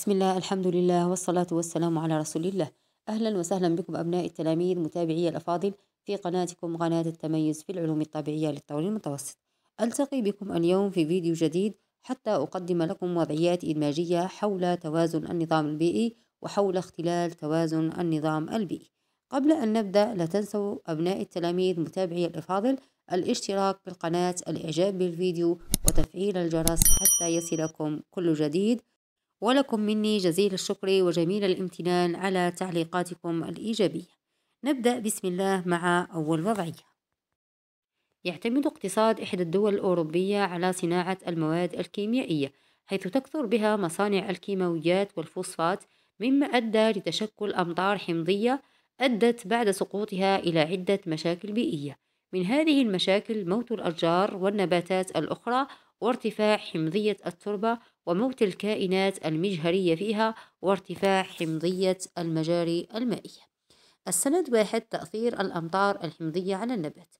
بسم الله الحمد لله والصلاة والسلام على رسول الله أهلا وسهلا بكم أبناء التلاميذ متابعي الأفاضل في قناتكم قناة التميز في العلوم الطبيعية للطول المتوسط ألتقي بكم اليوم في فيديو جديد حتى أقدم لكم وضعيات إدماجية حول توازن النظام البيئي وحول اختلال توازن النظام البيئي قبل أن نبدأ لا تنسوا أبناء التلاميذ متابعي الأفاضل الاشتراك بالقناة الإعجاب بالفيديو وتفعيل الجرس حتى يصلكم كل جديد ولكم مني جزيل الشكر وجميل الامتنان على تعليقاتكم الإيجابية نبدأ بسم الله مع أول وضعية يعتمد اقتصاد إحدى الدول الأوروبية على صناعة المواد الكيميائية حيث تكثر بها مصانع الكيماويات والفوسفات مما أدى لتشكل أمطار حمضية أدت بعد سقوطها إلى عدة مشاكل بيئية من هذه المشاكل موت الأشجار والنباتات الأخرى وارتفاع حمضية التربة وموت الكائنات المجهرية فيها وارتفاع حمضية المجاري المائية السند واحد تأثير الأمطار الحمضية على النبات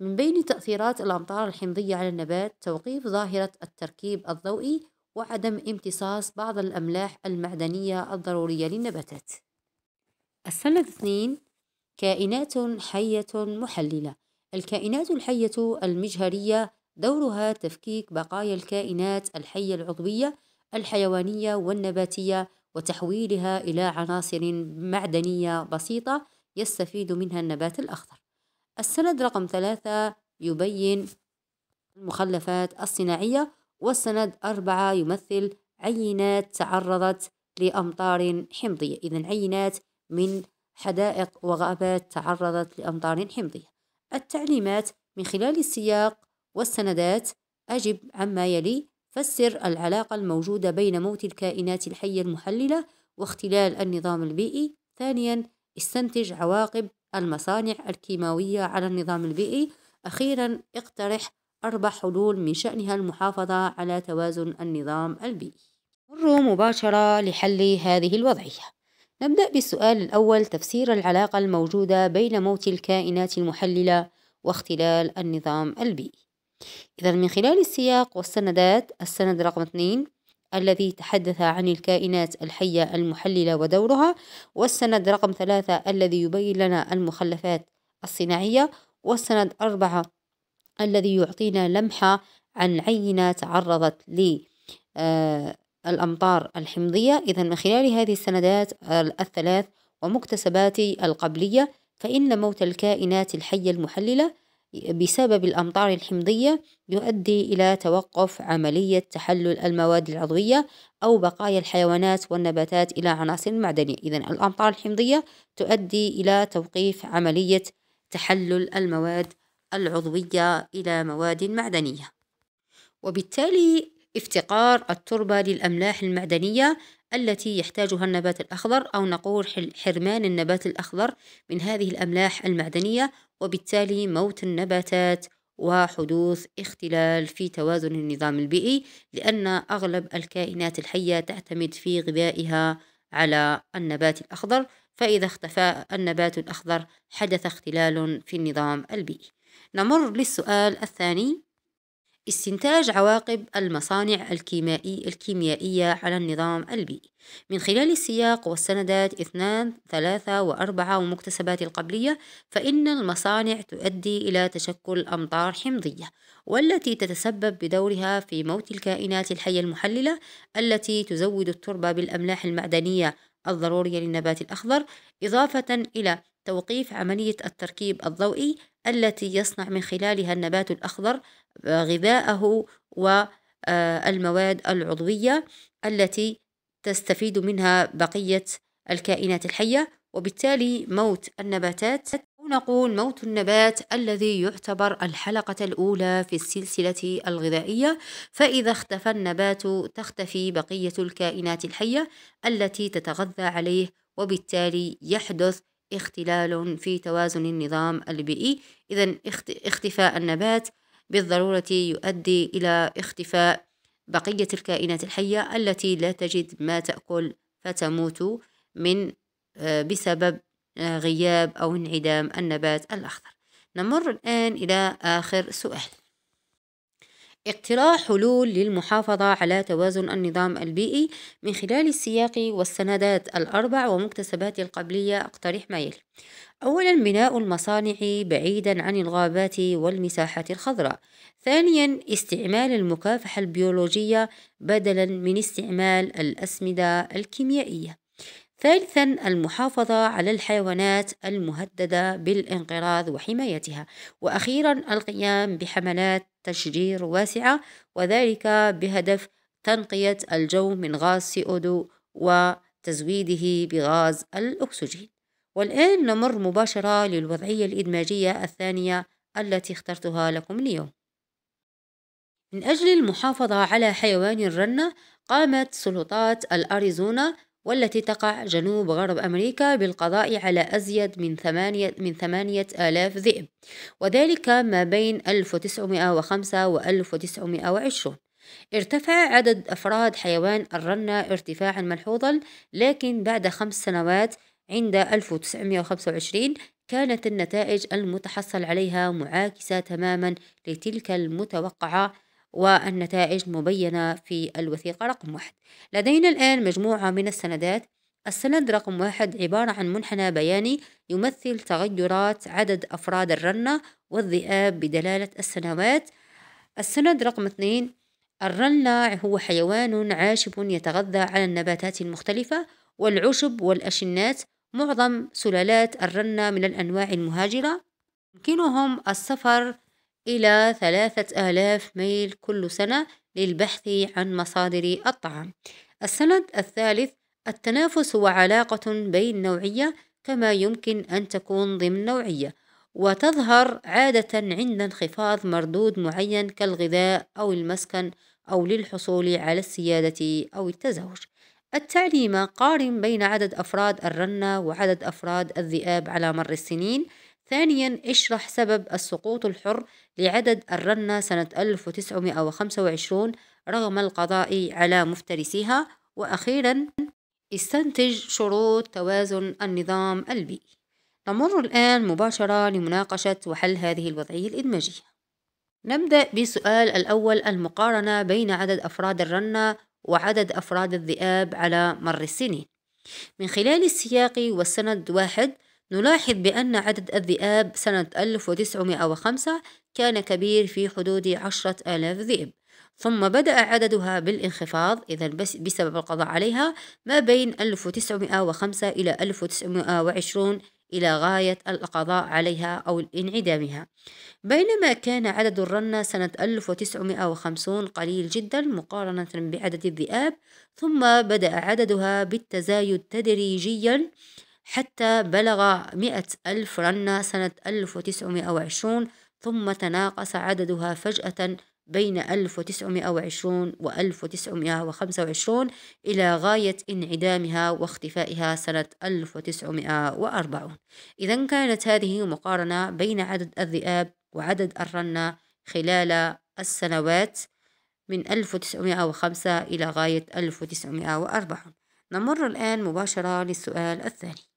من بين تأثيرات الأمطار الحمضية على النبات توقيف ظاهرة التركيب الضوئي وعدم امتصاص بعض الأملاح المعدنية الضرورية للنباتات السند اثنين كائنات حية محللة الكائنات الحية المجهرية دورها تفكيك بقايا الكائنات الحية العضوية الحيوانية والنباتية وتحويلها إلى عناصر معدنية بسيطة يستفيد منها النبات الأخضر. السند رقم ثلاثة يبين المخلفات الصناعية والسند أربعة يمثل عينات تعرضت لأمطار حمضية إذا عينات من حدائق وغابات تعرضت لأمطار حمضية التعليمات من خلال السياق والسندات أجب عما يلي فسر العلاقة الموجودة بين موت الكائنات الحية المحللة واختلال النظام البيئي ثانيا استنتج عواقب المصانع الكيماوية على النظام البيئي أخيرا اقترح أربع حلول من شأنها المحافظة على توازن النظام البيئي مر مباشرة لحل هذه الوضعية نبدأ بالسؤال الأول تفسير العلاقة الموجودة بين موت الكائنات المحللة واختلال النظام البيئي إذا من خلال السياق والسندات السند رقم اثنين الذي تحدث عن الكائنات الحية المحللة ودورها والسند رقم ثلاثة الذي يبين لنا المخلفات الصناعية والسند أربعة الذي يعطينا لمحة عن عينة تعرضت للأمطار آه، الحمضية إذا من خلال هذه السندات الثلاث ومكتسباتي القبلية فإن موت الكائنات الحية المحللة بسبب الأمطار الحمضية يؤدي إلى توقف عملية تحلل المواد العضوية أو بقايا الحيوانات والنباتات إلى عناصر معدنية إذا الأمطار الحمضية تؤدي إلى توقيف عملية تحلل المواد العضوية إلى مواد معدنية وبالتالي افتقار التربة للأملاح المعدنية التي يحتاجها النبات الأخضر أو نقول حرمان النبات الأخضر من هذه الأملاح المعدنية وبالتالي موت النباتات وحدوث اختلال في توازن النظام البيئي لأن أغلب الكائنات الحية تعتمد في غذائها على النبات الأخضر فإذا اختفى النبات الأخضر حدث اختلال في النظام البيئي نمر للسؤال الثاني استنتاج عواقب المصانع الكيمائي الكيميائية على النظام البيئي من خلال السياق والسندات اثنان ثلاثة وأربعة ومكتسبات القبلية فإن المصانع تؤدي إلى تشكل أمطار حمضية والتي تتسبب بدورها في موت الكائنات الحية المحللة التي تزود التربة بالأملاح المعدنية الضرورية للنبات الأخضر إضافة إلى توقيف عملية التركيب الضوئي التي يصنع من خلالها النبات الأخضر غذاءه والمواد آه، العضوية التي تستفيد منها بقية الكائنات الحية وبالتالي موت النباتات نقول موت النبات الذي يعتبر الحلقة الأولى في السلسلة الغذائية فإذا اختفى النبات تختفي بقية الكائنات الحية التي تتغذى عليه وبالتالي يحدث اختلال في توازن النظام البيئي إذا اختفاء النبات بالضرورة يؤدي إلى اختفاء بقية الكائنات الحية التي لا تجد ما تأكل فتموت من آه، بسبب آه، غياب أو انعدام النبات الأخضر نمر الآن إلى آخر سؤال اقتراح حلول للمحافظة على توازن النظام البيئي من خلال السياق والسندات الأربع ومكتسبات القبلية أقترح ما يلي أولا بناء المصانع بعيدا عن الغابات والمساحات الخضراء ثانيا استعمال المكافحة البيولوجية بدلا من استعمال الأسمدة الكيميائية ثالثا المحافظة على الحيوانات المهددة بالانقراض وحمايتها وأخيرا القيام بحملات تشجير واسعة وذلك بهدف تنقية الجو من غاز سيودو وتزويده بغاز الأكسجين والآن نمر مباشرة للوضعية الإدماجية الثانية التي اخترتها لكم اليوم من أجل المحافظة على حيوان الرنة قامت سلطات الأريزونا والتي تقع جنوب غرب أمريكا بالقضاء على أزيد من ثمانية, من ثمانية آلاف ذئب وذلك ما بين 1905 و 1920 ارتفع عدد أفراد حيوان الرنة ارتفاعا ملحوظا لكن بعد خمس سنوات عند 1925 كانت النتائج المتحصل عليها معاكسة تماما لتلك المتوقعة والنتائج مبينة في الوثيقة رقم واحد لدينا الآن مجموعة من السندات السند رقم واحد عبارة عن منحنى بياني يمثل تغيرات عدد أفراد الرنة والذئاب بدلالة السنوات السند رقم اثنين الرنة هو حيوان عاشب يتغذى على النباتات المختلفة والعشب والأشنات معظم سلالات الرنة من الأنواع المهاجرة يمكنهم السفر إلى ثلاثة آلاف ميل كل سنة للبحث عن مصادر الطعام السند الثالث التنافس هو علاقة بين نوعية كما يمكن أن تكون ضمن نوعية وتظهر عادة عند انخفاض مردود معين كالغذاء أو المسكن أو للحصول على السيادة أو التزاوج التعليم قارن بين عدد أفراد الرنة وعدد أفراد الذئاب على مر السنين ثانيا اشرح سبب السقوط الحر لعدد الرنة سنة 1925 رغم القضاء على مفترسيها وأخيرا استنتج شروط توازن النظام البيئي نمر الآن مباشرة لمناقشة وحل هذه الوضعية الإدماجية نبدأ بالسؤال الأول المقارنة بين عدد أفراد الرنة وعدد أفراد الذئاب على مر السنين من خلال السياق والسند واحد نلاحظ بأن عدد الذئاب سنة 1905 كان كبير في حدود عشرة آلاف ذئب ثم بدأ عددها بالانخفاض إذا بس بسبب القضاء عليها ما بين 1905 إلى 1920 إلى غاية القضاء عليها أو انعدامها بينما كان عدد الرنة سنة 1950 قليل جدا مقارنة بعدد الذئاب ثم بدأ عددها بالتزايد تدريجيا حتى بلغ مئة ألف رنة سنة 1920 ثم تناقص عددها فجأة بين 1920 و 1925 إلى غاية انعدامها واختفائها سنة 1940 إذا كانت هذه مقارنة بين عدد الذئاب وعدد الرنة خلال السنوات من 1905 إلى غاية 1940 نمر الآن مباشرة للسؤال الثاني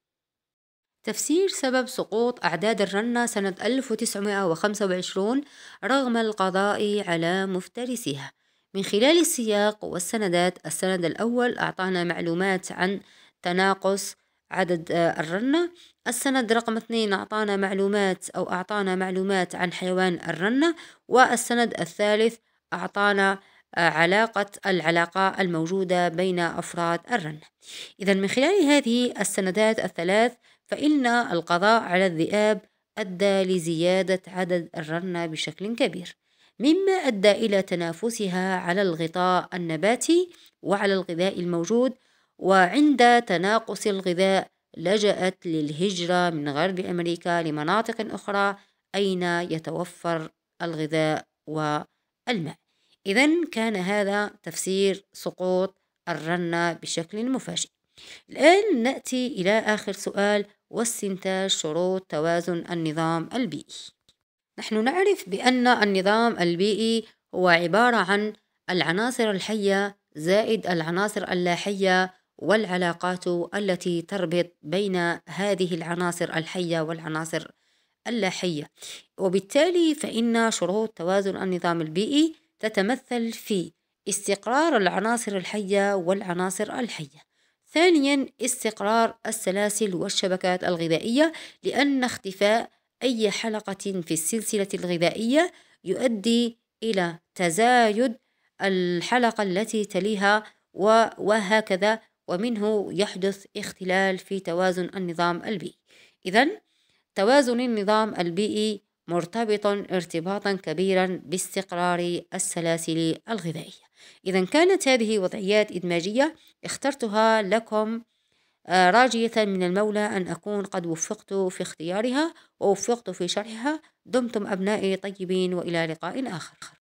تفسير سبب سقوط أعداد الرنة سنة 1925 رغم القضاء على مفترسها من خلال السياق والسندات السند الأول أعطانا معلومات عن تناقص عدد آه، الرنة السند رقم اثنين أعطانا معلومات أو أعطانا معلومات عن حيوان الرنة والسند الثالث أعطانا علاقة العلاقة الموجودة بين أفراد الرنة إذا من خلال هذه السندات الثلاث فإن القضاء على الذئاب أدى لزيادة عدد الرنة بشكل كبير مما أدى إلى تنافسها على الغطاء النباتي وعلى الغذاء الموجود وعند تناقص الغذاء لجأت للهجرة من غرب أمريكا لمناطق أخرى أين يتوفر الغذاء والماء إذا كان هذا تفسير سقوط الرنة بشكل مفاجئ الآن نأتي إلى آخر سؤال واستنتاج شروط توازن النظام البيئي نحن نعرف بأن النظام البيئي هو عبارة عن العناصر الحية زائد العناصر اللاحية والعلاقات التي تربط بين هذه العناصر الحية والعناصر اللاحية وبالتالي فإن شروط توازن النظام البيئي تتمثل في استقرار العناصر الحية والعناصر الحية ثانيا استقرار السلاسل والشبكات الغذائية لأن اختفاء أي حلقة في السلسلة الغذائية يؤدي إلى تزايد الحلقة التي تليها وهكذا ومنه يحدث اختلال في توازن النظام البيئي إذا توازن النظام البيئي مرتبط ارتباطا كبيرا باستقرار السلاسل الغذائية إذا كانت هذه وضعيات إدماجية اخترتها لكم آه، راجية من المولى أن أكون قد وفقت في اختيارها ووفقت في شرحها دمتم أبنائي طيبين وإلى لقاء آخر